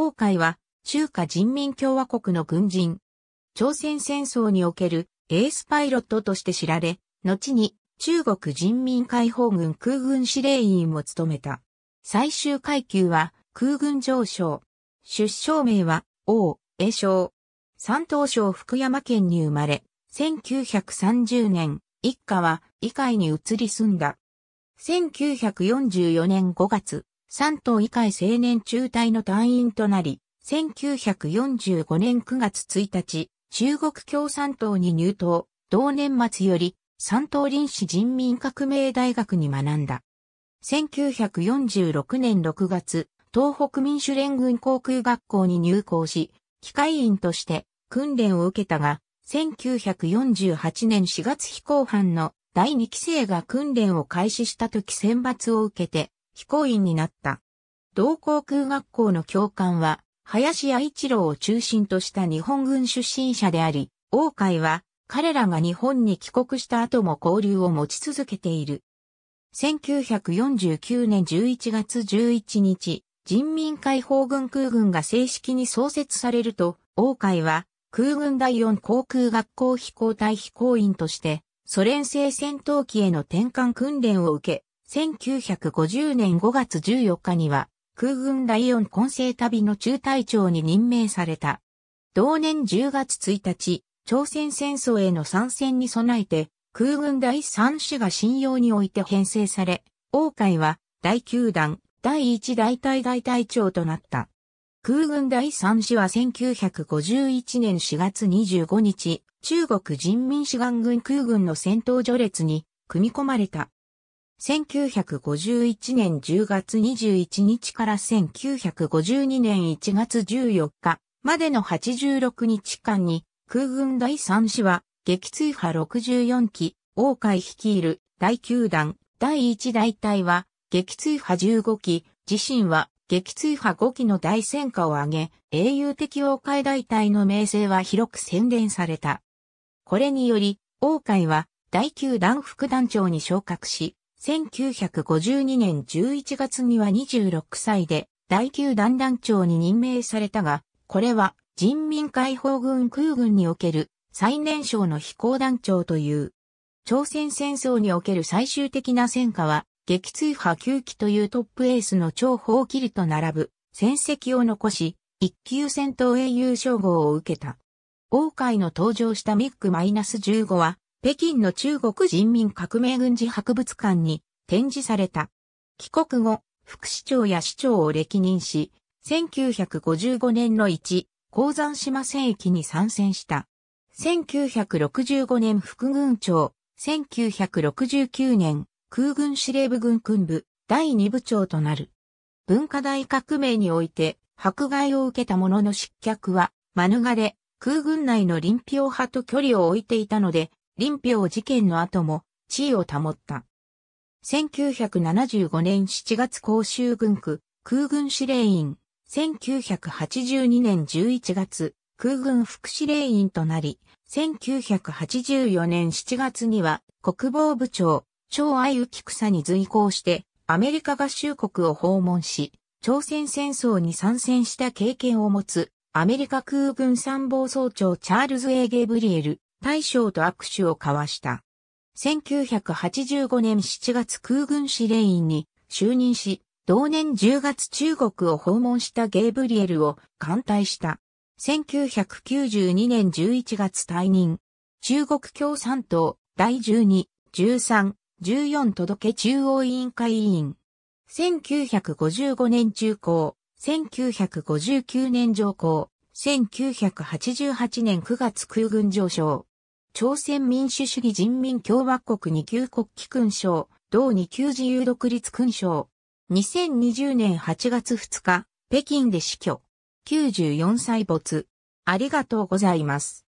王海は中華人民共和国の軍人。朝鮮戦争におけるエースパイロットとして知られ、後に中国人民解放軍空軍司令員を務めた。最終階級は空軍上将。出生名は王、栄翔。山東省福山県に生まれ、1930年、一家は異界に移り住んだ。1944年5月、三党以会青年中隊の隊員となり、1945年9月1日、中国共産党に入党、同年末より、三党臨時人民革命大学に学んだ。1946年6月、東北民主連軍航空学校に入校し、機械員として訓練を受けたが、1948年4月飛行班の第2期生が訓練を開始した時選抜を受けて、飛行員になった。同航空学校の教官は、林家一郎を中心とした日本軍出身者であり、王海は彼らが日本に帰国した後も交流を持ち続けている。1949年11月11日、人民解放軍空軍が正式に創設されると、王海は空軍第四航空学校飛行隊飛行員として、ソ連製戦闘機への転換訓練を受け、1950年5月14日には、空軍第四混成旅の中隊長に任命された。同年10月1日、朝鮮戦争への参戦に備えて、空軍第三種が信用において編成され、王海は第九弾、第一大隊大隊長となった。空軍第三種は1951年4月25日、中国人民志願軍空軍の戦闘序列に組み込まれた。1951年10月21日から1952年1月14日までの86日間に空軍第3師は撃墜波64機、王海率いる第9弾第1大隊は撃墜波15機、自身は撃墜波5機の大戦果を挙げ、英雄的王海大隊の名声は広く宣伝された。これにより、王海は第9弾副団長に昇格し、1952年11月には26歳で第9弾団長に任命されたが、これは人民解放軍空軍における最年少の飛行団長という。朝鮮戦争における最終的な戦果は、撃墜波9機というトップエースの超砲キルと並ぶ戦績を残し、一級戦闘英雄称号を受けた。王海の登場したミック -15 は、北京の中国人民革命軍事博物館に展示された。帰国後、副市長や市長を歴任し、1955年の1、鉱山島戦役に参戦した。1965年副軍長、1969年空軍司令部軍訓部第2部長となる。文化大革命において迫害を受けた者の失脚は免れ、空軍内の臨氷派と距離を置いていたので、林彪事件の後も地位を保った。1975年7月甲州軍区空軍司令員、1982年11月空軍副司令員となり、1984年7月には国防部長、超愛浮草に随行してアメリカ合衆国を訪問し、朝鮮戦争に参戦した経験を持つアメリカ空軍参謀総長チャールズ・エーゲブリエル大将と握手を交わした。1985年7月空軍司令員に就任し、同年10月中国を訪問したゲイブリエルを艦隊した。1992年11月退任。中国共産党第12、13、14届中央委員会委員。1955年中高、1959年上高、1988年9月空軍上昇。朝鮮民主主義人民共和国2級国旗勲章、同2級自由独立勲章。2020年8月2日、北京で死去。94歳没。ありがとうございます。